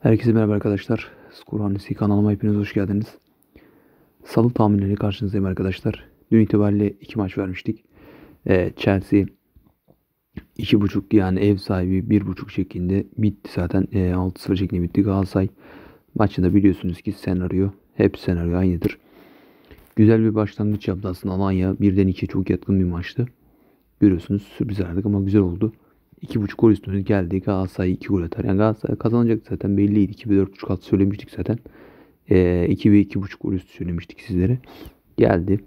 Herkese merhaba arkadaşlar. Skor kanalıma hepiniz hoş geldiniz. Salı tahminleri karşınızdayım arkadaşlar. Dün itibariyle iki maç vermiştik. Ee, Chelsea 2.5 yani ev sahibi 1.5 şeklinde bitti zaten. E, ee, 6-0 şeklinde bitti. Galatasaray maçında biliyorsunuz ki senaryo hep senaryo aynıdır. Güzel bir başlangıç yaptı aslında Alanya. Birden 2 çok yatkın bir maçtı. Görüyorsunuz sürpriz aradık ama güzel oldu. 2.5 gol üstünün geldiği Galatasaray 2 gol atar. Yani Galatasaray kazanacak zaten belliydi. 2.4.5 at söylemiştik zaten. E, 2 ve 2.5 gol üstü söylemiştik sizlere. Geldi.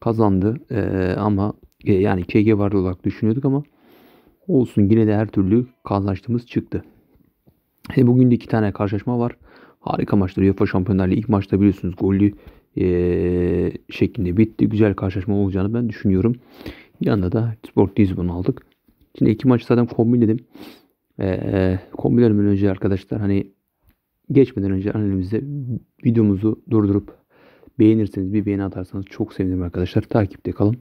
Kazandı. E, ama e, yani KG vardı olarak düşünüyorduk ama olsun yine de her türlü kazançlığımız çıktı. E, bugün de iki tane karşılaşma var. Harika maçlar. UEFA Şampiyonlar Ligi ilk maçta biliyorsunuz gollü e, şeklinde bitti. Güzel karşılaşma olacağını ben düşünüyorum. Yanında da Sport Lisbon aldık. Şimdi iki maçı zaten kombinledim. Ee, e, kombinlemeden önce arkadaşlar hani geçmeden önce analizimize videomuzu durdurup beğenirseniz bir beğeni atarsanız çok sevinirim arkadaşlar. Takipte kalın.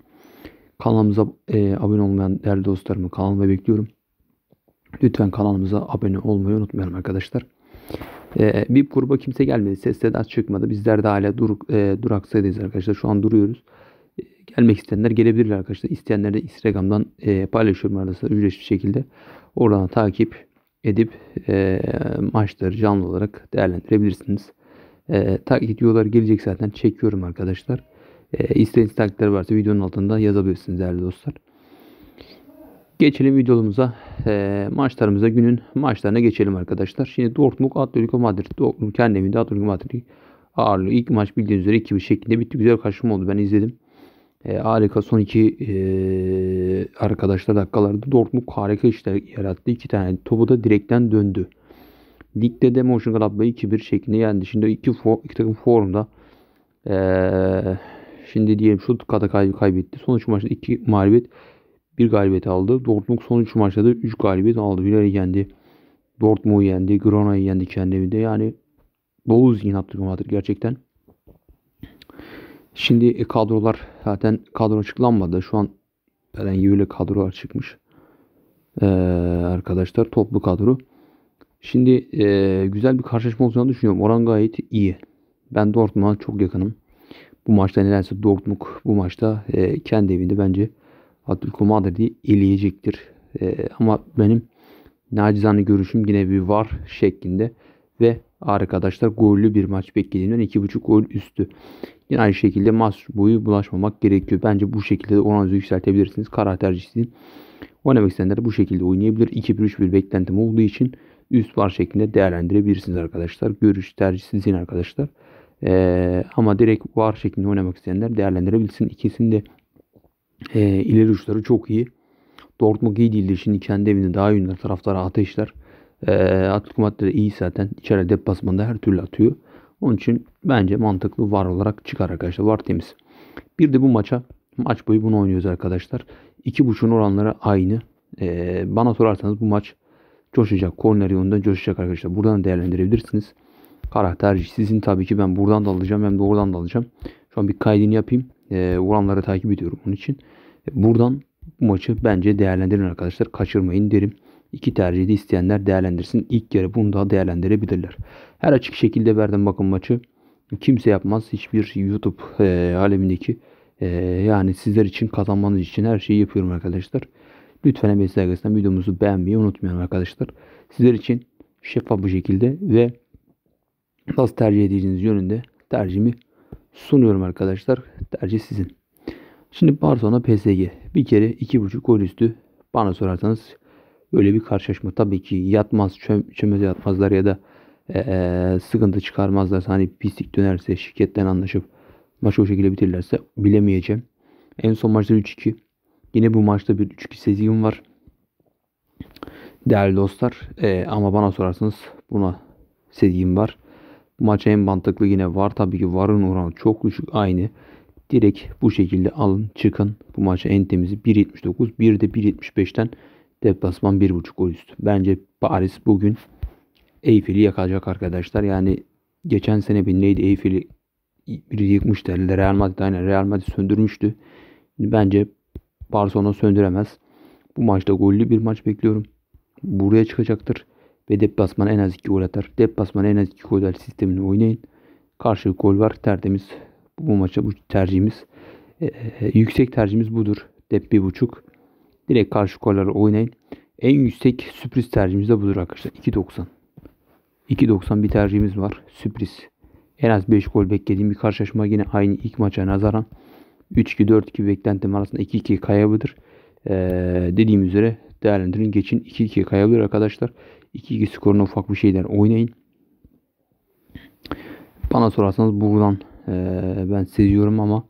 Kanalımıza e, abone olmayan değerli dostlarımı kanalıma bekliyorum. Lütfen kanalımıza abone olmayı unutmayalım arkadaşlar. E, bir kurba kimse gelmedi. Ses de çıkmadı. Bizler de hala dur, e, duraksaydayız arkadaşlar. Şu an duruyoruz gelmek isteyenler gelebilirler arkadaşlar. İsteyenler de Instagram'dan e, paylaşıyorum arasında ücretsiz bir şekilde. Oradan takip edip e, maçları canlı olarak değerlendirebilirsiniz. E, takip ediyorlar gelecek zaten çekiyorum arkadaşlar. E, istediğiniz takipler varsa videonun altında yazabilirsiniz değerli dostlar. Geçelim videomuza. E, maçlarımıza günün maçlarına geçelim arkadaşlar. Şimdi Dortmund Atletico Madrid. Dortmund kendi evinde Atletico Madrid ağırlığı ilk maç bildiğiniz üzere 2-1 şeklinde bitti. Güzel karşıma oldu. Ben izledim. E, harika son iki e, arkadaşlar dakikalarda Dortmund harika işler yarattı. İki tane topu da direkten döndü. Ligde de Mönchengladbach 2-1 şeklinde yendi. Şimdi iki, for, iki takım formda. E, şimdi diyelim Stuttgart'a kay kaybetti. Son üç maçta iki mağlubiyet bir galibiyet aldı. Dortmund son üç maçta da üç galibiyet aldı. Hüler'i yendi. Dortmund'u yendi. Grona'yı yendi kendi evinde. Yani Boğuz inatlı kumatır gerçekten. Şimdi e, kadrolar zaten kadro açıklanmadı. Şu an herhangi böyle kadrolar çıkmış. Ee, arkadaşlar toplu kadro. Şimdi e, güzel bir karşılaşma olacağını düşünüyorum. Oran gayet iyi. Ben Dortmund'a çok yakınım. Bu maçta nedense Dortmund bu maçta e, kendi evinde bence Atletico Madrid'i eleyecektir. E, ama benim nacizane görüşüm yine bir var şeklinde ve arkadaşlar gollü bir maç beklediğimden 2.5 gol üstü. Yine aynı şekilde maç boyu bulaşmamak gerekiyor. Bence bu şekilde de oranınızı yükseltebilirsiniz. Karar tercih sizin. Oynamak isteyenler bu şekilde oynayabilir. 2-1-3-1 beklentim olduğu için üst var şeklinde değerlendirebilirsiniz arkadaşlar. Görüş tercih sizin arkadaşlar. Ee, ama direkt var şeklinde oynamak isteyenler değerlendirebilsin. İkisinin de e, ileri uçları çok iyi. Dortmund iyi değildir. Şimdi kendi evinde daha iyi oynar. ateşler. E, ee, Atletico Madrid iyi zaten. İçeride deplasmanda her türlü atıyor. Onun için bence mantıklı var olarak çıkar arkadaşlar. Var temiz. Bir de bu maça maç boyu bunu oynuyoruz arkadaşlar. 2.5'un oranları aynı. E, bana sorarsanız bu maç coşacak. Korner yolunda coşacak arkadaşlar. Buradan değerlendirebilirsiniz. Karar tercih sizin tabii ki ben buradan da alacağım hem de oradan da alacağım. Şu an bir kaydını yapayım. E, oranları takip ediyorum onun için. E, buradan bu maçı bence değerlendirin arkadaşlar. Kaçırmayın derim. İki tercihi de isteyenler değerlendirsin. İlk yarı bunu daha değerlendirebilirler. Her açık şekilde verdim bakın maçı. Kimse yapmaz. Hiçbir YouTube e, alemindeki e, yani sizler için kazanmanız için her şeyi yapıyorum arkadaşlar. Lütfen MBS dergisinden videomuzu beğenmeyi unutmayalım arkadaşlar. Sizler için şeffaf bu şekilde ve nasıl tercih edeceğiniz yönünde tercihimi sunuyorum arkadaşlar. Tercih sizin. Şimdi Barcelona PSG. Bir kere 2.5 gol üstü bana sorarsanız Öyle bir karşılaşma tabii ki yatmaz, çöm, yatmazlar ya da e, e, sıkıntı çıkarmazlar. hani pislik dönerse şirketten anlaşıp maçı o şekilde bitirirlerse bilemeyeceğim. En son maçta 3-2. Yine bu maçta bir 3-2 sezgim var. Değerli dostlar e, ama bana sorarsanız buna sezgim var. Bu maça en mantıklı yine var. Tabii ki varın oranı çok düşük aynı. Direkt bu şekilde alın çıkın. Bu maça en temizi 1.79 bir de 1.75'ten Deplasman 1.5 gol üstü. Bence Paris bugün Eyfel'i yakacak arkadaşlar. Yani geçen sene bir neydi Eyfel'i biri yıkmıştı. Real Madrid aynen Real Madrid söndürmüştü. Bence Barcelona söndüremez. Bu maçta gollü bir maç bekliyorum. Buraya çıkacaktır. Ve deplasmana en az 2 gol atar. Deplasmana en az 2 gol atar sistemini oynayın. Karşı gol var. Tertemiz. Bu maça bu tercihimiz. Ee, yüksek tercihimiz budur. Dep 1.5. Direkt karşı kolları oynayın. En yüksek sürpriz tercihimiz de budur arkadaşlar. 2.90. 2.90 bir tercihimiz var. Sürpriz. En az 5 gol beklediğim bir karşılaşma yine aynı ilk maça nazaran. 3-2-4-2 beklentim arasında 2-2 kaybıdır. Ee, dediğim üzere değerlendirin. Geçin 2-2 kayabilir arkadaşlar. 2-2 skoruna ufak bir şeyler oynayın. Bana sorarsanız buradan e, ben seziyorum ama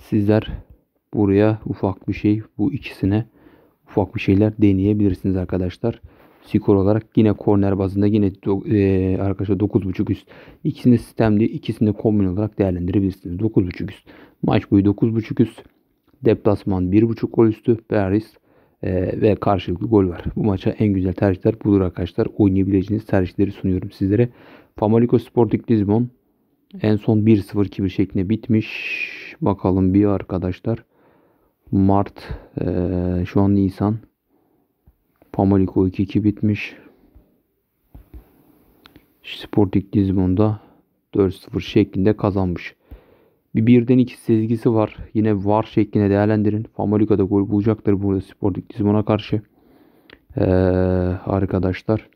sizler Buraya ufak bir şey bu ikisine ufak bir şeyler deneyebilirsiniz arkadaşlar. Skor olarak yine korner bazında yine do, e, arkadaşlar 9.5 üst. İkisini sistemli ikisini de kombin olarak değerlendirebilirsiniz. 9.5 üst. Maç boyu 9.5 üst. Deplasman 1.5 gol üstü. Paris e, ve karşılıklı gol var. Bu maça en güzel tercihler budur arkadaşlar. Oynayabileceğiniz tercihleri sunuyorum sizlere. Famalicos Sporting Lisbon en son 1-0-2-1 şeklinde bitmiş. Bakalım bir arkadaşlar. Mart ee, şu an Nisan Pamuliko 2-2 bitmiş. Sporting Lisbon'da 4-0 şeklinde kazanmış. Bir birden iki sezgisi var. Yine var şeklinde değerlendirin. Famalica'da gol bulacaktır burada Sporting Lisbon'a karşı. Ee, arkadaşlar.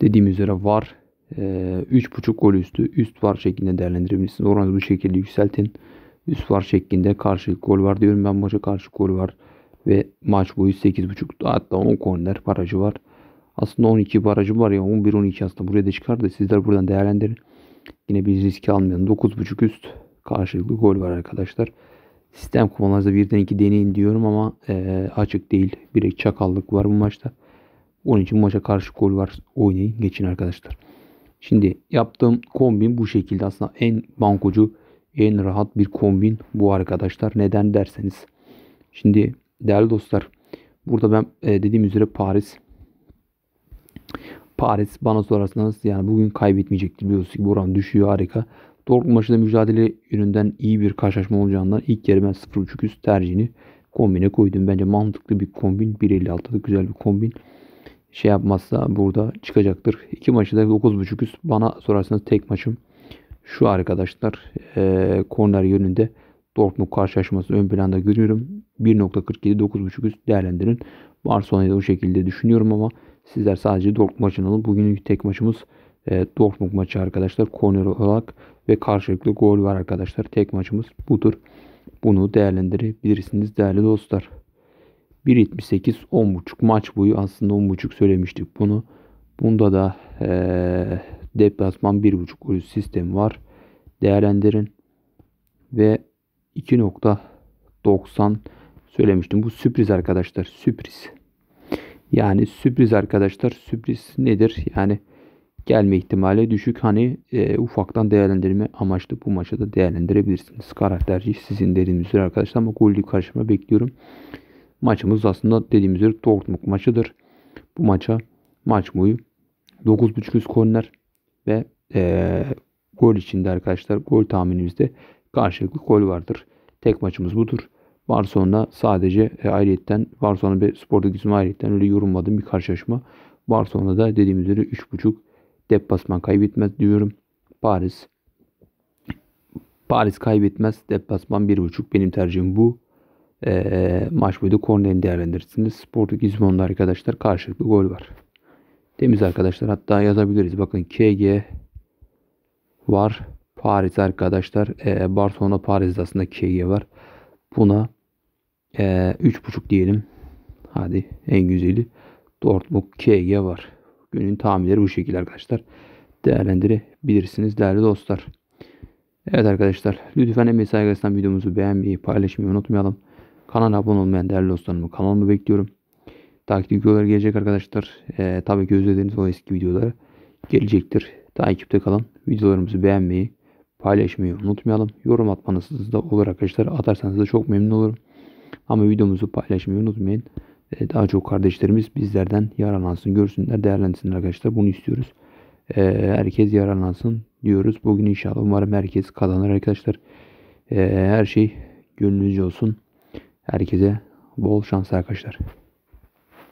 Dediğim üzere var. Ee, 3.5 gol üstü. Üst var şeklinde değerlendirebilirsiniz. Oranınızı bu şekilde yükseltin üst var şeklinde karşılık gol var diyorum ben maça karşı gol var ve maç boyu 8.5 hatta 10 korner barajı var. Aslında 12 barajı var ya 11-12 aslında buraya da çıkar da sizler buradan değerlendirin. Yine bir riski almayalım. 9.5 üst karşılıklı gol var arkadaşlar. Sistem kuponlarınızda birden iki deneyin diyorum ama e, açık değil. Bir çakallık var bu maçta. Onun için maça karşı gol var. Oynayın geçin arkadaşlar. Şimdi yaptığım kombin bu şekilde aslında en bankocu en rahat bir kombin bu arkadaşlar. Neden derseniz. Şimdi değerli dostlar burada ben e, dediğim üzere Paris Paris bana sorarsanız yani bugün kaybetmeyecektir. Biliyorsunuz ki buran düşüyor harika. Dortmund maçında mücadele yönünden iyi bir karşılaşma olacağından ilk kere ben 0.5 üst tercihini kombine koydum. Bence mantıklı bir kombin. 1.56'da güzel bir kombin. Şey yapmazsa burada çıkacaktır. İki maçı da 9.5 üst. Bana sorarsanız tek maçım şu arkadaşlar e, korner yönünde Dortmund karşılaşması ön planda görüyorum. 1.47 9.5 üst değerlendirin. Barcelona'yı da o şekilde düşünüyorum ama sizler sadece Dortmund maçını alın. Bugünkü tek maçımız e, Dortmund maçı arkadaşlar. Korner olarak ve karşılıklı gol var arkadaşlar. Tek maçımız budur. Bunu değerlendirebilirsiniz değerli dostlar. 1.78 10.5 maç boyu aslında 10.5 söylemiştik bunu. Bunda da ee, Deplasman 1.5 gol sistemi var. Değerlendirin. Ve 2.90 söylemiştim. Bu sürpriz arkadaşlar. Sürpriz. Yani sürpriz arkadaşlar. Sürpriz nedir? Yani gelme ihtimali düşük. Hani e, ufaktan değerlendirme amaçlı bu maçı da değerlendirebilirsiniz. Karar sizin dediğimiz üzere arkadaşlar. Ama gollü karşıma bekliyorum. Maçımız aslında dediğimiz üzere Dortmund maçıdır. Bu maça maç boyu 9.5 üst korner ve e, gol içinde arkadaşlar gol tahminimizde karşılıklı gol vardır. Tek maçımız budur. Barcelona sadece e, ayrıyetten Barcelona ve Sporting Lisbon ayrıyetten öyle yorumladığım bir karşılaşma. Barcelona'da dediğim üzere 3.5 deplasman kaybetmez diyorum. Paris Paris kaybetmez. Deplasman 1.5 benim tercihim bu. E, maç boyu da kornerini değerlendirirsiniz. Sporting Lisbon'da arkadaşlar karşılıklı gol var. Temiz arkadaşlar. Hatta yazabiliriz. Bakın KG var. Paris arkadaşlar. E, Barcelona Paris'de aslında KG var. Buna e, 3.5 diyelim. Hadi en güzeli. Dortmund KG var. Günün tahminleri bu şekilde arkadaşlar. Değerlendirebilirsiniz değerli dostlar. Evet arkadaşlar. Lütfen emeği saygısından videomuzu beğenmeyi paylaşmayı unutmayalım. Kanala abone olmayan değerli dostlarımı kanalımı bekliyorum. Takip videoları gelecek arkadaşlar. Ee, tabii ki özlediğiniz o eski videoları gelecektir. Takipte kalan videolarımızı beğenmeyi, paylaşmayı unutmayalım. Yorum atmanız da olur arkadaşlar. Atarsanız da çok memnun olurum. Ama videomuzu paylaşmayı unutmayın. Ee, daha çok kardeşlerimiz bizlerden yararlansın, görsünler, değerlensinler arkadaşlar. Bunu istiyoruz. Ee, herkes yararlansın diyoruz. Bugün inşallah umarım herkes kazanır arkadaşlar. Ee, her şey gönlünüzce olsun. Herkese bol şans arkadaşlar.